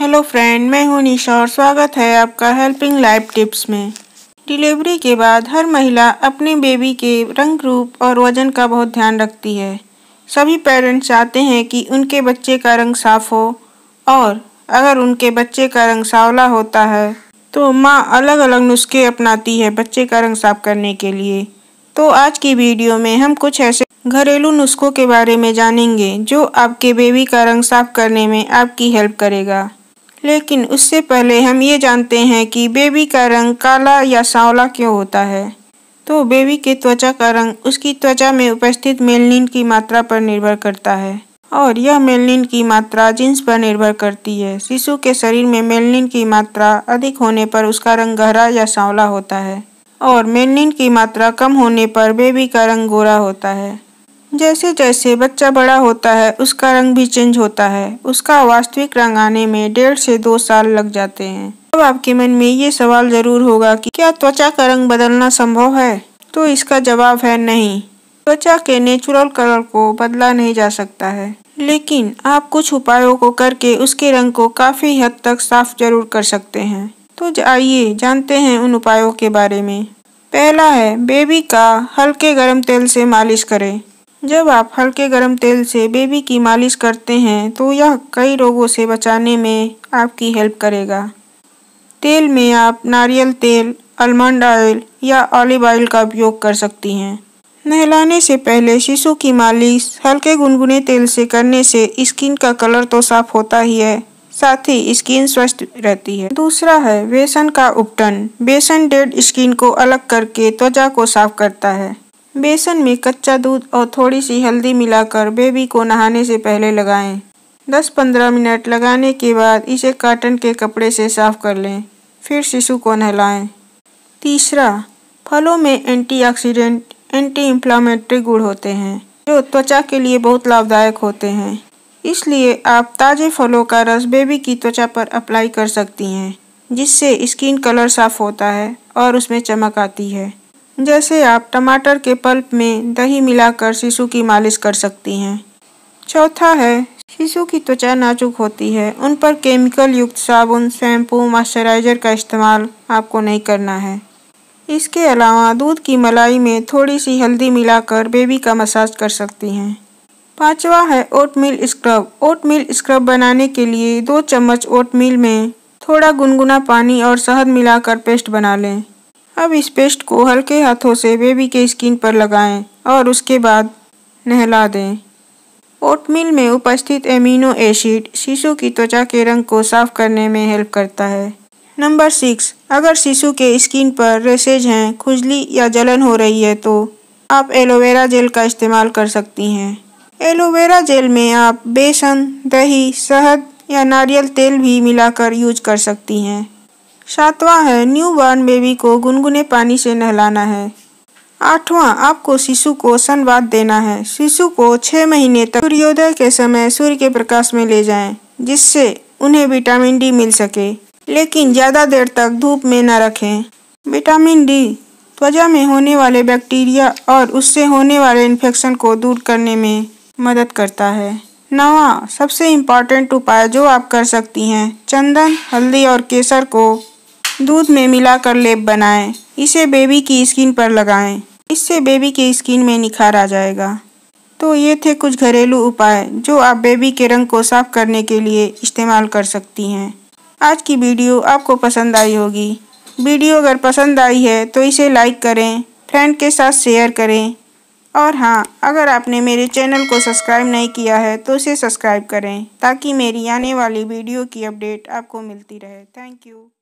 Hello friend मैं हूं निशा और स्वागत है आपका हेल्पिंग लाइफ टिप्स में डिलीवरी के बाद हर महिला अपने बेबी के रंग रूप और वजन का बहुत ध्यान रखती है सभी पेरेंट्स चाहते हैं कि उनके बच्चे का रंग साफ हो और अगर उनके बच्चे का रंग सावला होता है तो माँ अलग अलग नुस्खे अपनाती है बच्चे का रंग साफ करने के लिए तो आज की वीडियो में हम कुछ ऐसे घरेलू नुस्खों के बारे में जानेंगे जो आपके बेबी का रंग साफ करने में आपकी हेल्प करेगा लेकिन उससे पहले हम ये जानते हैं कि बेबी का रंग काला या सांवला क्यों होता है तो बेबी के त्वचा का रंग उसकी त्वचा में उपस्थित मेलनिन की मात्रा पर निर्भर करता है और यह मेलनिन की मात्रा जींस पर निर्भर करती है शिशु के शरीर में मेलनिन की मात्रा अधिक होने पर उसका रंग गहरा या सांवला होता है और मेलनिन की मात्रा कम होने पर बेबी का रंग गोरा होता है जैसे जैसे बच्चा बड़ा होता है उसका रंग भी चेंज होता है उसका वास्तविक रंग आने में डेढ़ से दो साल लग जाते हैं अब आपके मन में ये सवाल जरूर होगा कि क्या त्वचा का रंग बदलना संभव है तो इसका जवाब है नहीं त्वचा के नेचुरल कलर को बदला नहीं जा सकता है लेकिन आप कुछ उपायों को करके उसके रंग को काफ़ी हद तक साफ जरूर कर सकते हैं तो आइए जानते हैं उन उपायों के बारे में पहला है बेबी का हल्के गर्म तेल से मालिश करें जब आप हल्के गर्म तेल से बेबी की मालिश करते हैं तो यह कई रोगों से बचाने में आपकी हेल्प करेगा तेल में आप नारियल तेल आलमंड ऑयल या ऑलिव ऑयल का उपयोग कर सकती हैं नहलाने से पहले शिशु की मालिश हल्के गुनगुने तेल से करने से स्किन का कलर तो साफ होता ही है साथ ही स्किन स्वस्थ रहती है दूसरा है बेसन का उपटन बेसन डेड स्किन को अलग करके त्वचा को साफ करता है बेसन में कच्चा दूध और थोड़ी सी हल्दी मिलाकर बेबी को नहाने से पहले लगाएं। 10-15 मिनट लगाने के बाद इसे कॉटन के कपड़े से साफ कर लें फिर शिशु को नहलाएं। तीसरा फलों में एंटीऑक्सीडेंट एंटी इंफ्लामेटरी गुड़ होते हैं जो त्वचा के लिए बहुत लाभदायक होते हैं इसलिए आप ताज़े फलों का रस बेबी की त्वचा पर अप्लाई कर सकती हैं जिससे स्किन कलर साफ होता है और उसमें चमक आती है जैसे आप टमाटर के पल्प में दही मिलाकर शिशु की मालिश कर सकती हैं चौथा है शिशु की त्वचा नाजुक होती है उन पर केमिकल युक्त साबुन शैम्पू मॉइस्चराइजर का इस्तेमाल आपको नहीं करना है इसके अलावा दूध की मलाई में थोड़ी सी हल्दी मिलाकर बेबी का मसाज कर सकती हैं पांचवा है ओट मिल स्क्रब ओट मिल स्क्रब बनाने के लिए दो चम्मच ओट मिल में थोड़ा गुनगुना पानी और शहद मिलाकर पेस्ट बना लें अब इस पेस्ट को हल्के हाथों से बेबी के स्किन पर लगाएं और उसके बाद नहला दें ओटमील में उपस्थित एमिनो एसिड शिशु की त्वचा के रंग को साफ करने में हेल्प करता है नंबर सिक्स अगर शिशु के स्किन पर रेसेज हैं खुजली या जलन हो रही है तो आप एलोवेरा जेल का इस्तेमाल कर सकती हैं एलोवेरा जेल में आप बेसन दही शहद या नारियल तेल भी मिलाकर यूज कर सकती हैं सातवां है न्यू बॉर्न बेबी को गुनगुने पानी से नहलाना है आठवां आपको शिशु को सनबाद देना है शिशु को छः महीने तक सूर्योदय के समय सूर्य के प्रकाश में ले जाएं, जिससे उन्हें विटामिन डी मिल सके लेकिन ज़्यादा देर तक धूप में न रखें विटामिन डी त्वचा में होने वाले बैक्टीरिया और उससे होने वाले इन्फेक्शन को दूर करने में मदद करता है नवा सबसे इम्पॉर्टेंट उपाय जो आप कर सकती हैं चंदन हल्दी और केसर को दूध में मिलाकर लेप बनाएं। इसे बेबी की स्किन पर लगाएं। इससे बेबी की स्किन में निखार आ जाएगा तो ये थे कुछ घरेलू उपाय जो आप बेबी के रंग को साफ करने के लिए इस्तेमाल कर सकती हैं आज की वीडियो आपको पसंद आई होगी वीडियो अगर पसंद आई है तो इसे लाइक करें फ्रेंड के साथ शेयर करें और हाँ अगर आपने मेरे चैनल को सब्सक्राइब नहीं किया है तो उसे सब्सक्राइब करें ताकि मेरी आने वाली वीडियो की अपडेट आपको मिलती रहे थैंक यू